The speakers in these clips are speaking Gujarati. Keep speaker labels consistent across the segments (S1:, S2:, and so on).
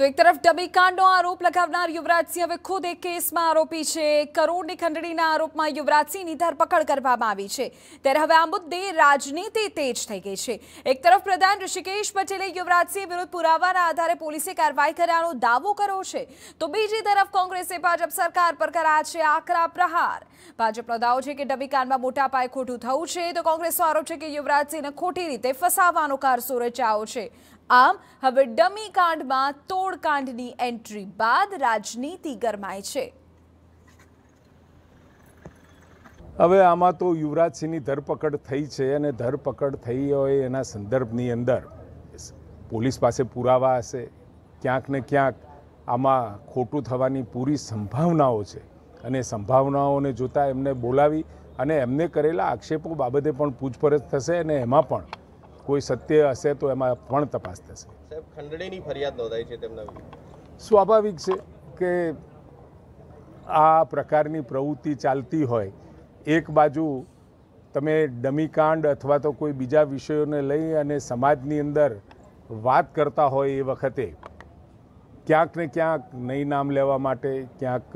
S1: તો એક તરફ ડમીકાંડનો આરોપ લગાવનાર યુવરાજસિંહ હવે ખુદ એક કેસમાં આરોપી છે કરોડની ખંડણીના આરોપમાં યુવરાજસિંહની ધરપકડ કરવામાં આવી છે ત્યારે હવે આ મુદ્દે રાજનીતિ તેજ થઈ ગઈ છે એક તરફ પ્રધાન ઋષિકેશ પટેલે યુવરાજસિંહ વિરુદ્ધ પુરાવાના આધારે પોલીસે કાર્યવાહી કર્યાનો દાવો કર્યો છે તો બીજી તરફ કોંગ્રેસે ભાજપ સરકાર પર કર્યા છે આકરા પ્રહાર ભાજપનો દાવો છે કે ડમીકાંડમાં મોટા પાયે ખોટું થયું છે તો કોંગ્રેસનો આરોપ છે કે યુવરાજસિંહને ખોટી રીતે ફસાવવાનો કારસો રચાયો છે આમ હવે ડમી કાંડમાં તોડકાંડની એન્ટ્રી બાદ રાજનીતિ ગરમાય છે
S2: હવે આમાં તો યુવરાજસિંહની ધરપકડ થઈ છે અને ધરપકડ થઈ હોય એના સંદર્ભની અંદર પોલીસ પાસે પુરાવા હશે ક્યાંક ને ક્યાંક આમાં ખોટું થવાની પૂરી સંભાવનાઓ છે અને સંભાવનાઓને જોતાં એમને બોલાવી અને એમને કરેલા આક્ષેપો બાબતે પણ પૂછપરછ થશે અને એમાં પણ કોઈ સત્ય હશે તો એમાં પણ તપાસ થશે
S3: સાહેબ ખંડણીની ફરિયાદ નોંધાઈ છે તેમના
S2: સ્વાભાવિક છે કે આ પ્રકારની પ્રવૃત્તિ ચાલતી હોય એક બાજુ તમે ડમીકાંડ અથવા તો કોઈ બીજા વિષયોને લઈ અને સમાજની અંદર વાત કરતા હોય એ વખતે ક્યાંક ને ક્યાંક નહીં નામ લેવા માટે ક્યાંક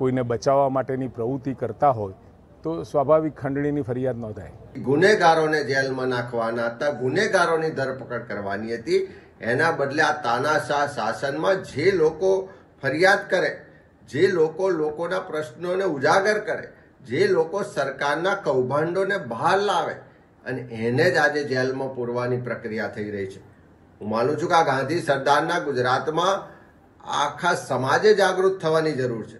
S2: કોઈને બચાવવા માટેની પ્રવૃત્તિ કરતા હોય તો સ્વાભાવિક ખંડણીની ફરિયાદ નોંધાય ગુનેગારોને જેલમાં
S3: નાખવાના હતા ગુનેગારોની ધરપકડ કરવાની હતી એના બદલે આ તાનાશાહ શાસનમાં જે લોકો ફરિયાદ કરે જે લોકો લોકોના પ્રશ્નોને ઉજાગર કરે જે લોકો સરકારના કૌભાંડોને બહાર લાવે અને એને જ આજે જેલમાં પૂરવાની પ્રક્રિયા થઈ રહી છે હું માનું છું કે આ ગાંધી સરદારના ગુજરાતમાં આખા સમાજે જાગૃત થવાની જરૂર છે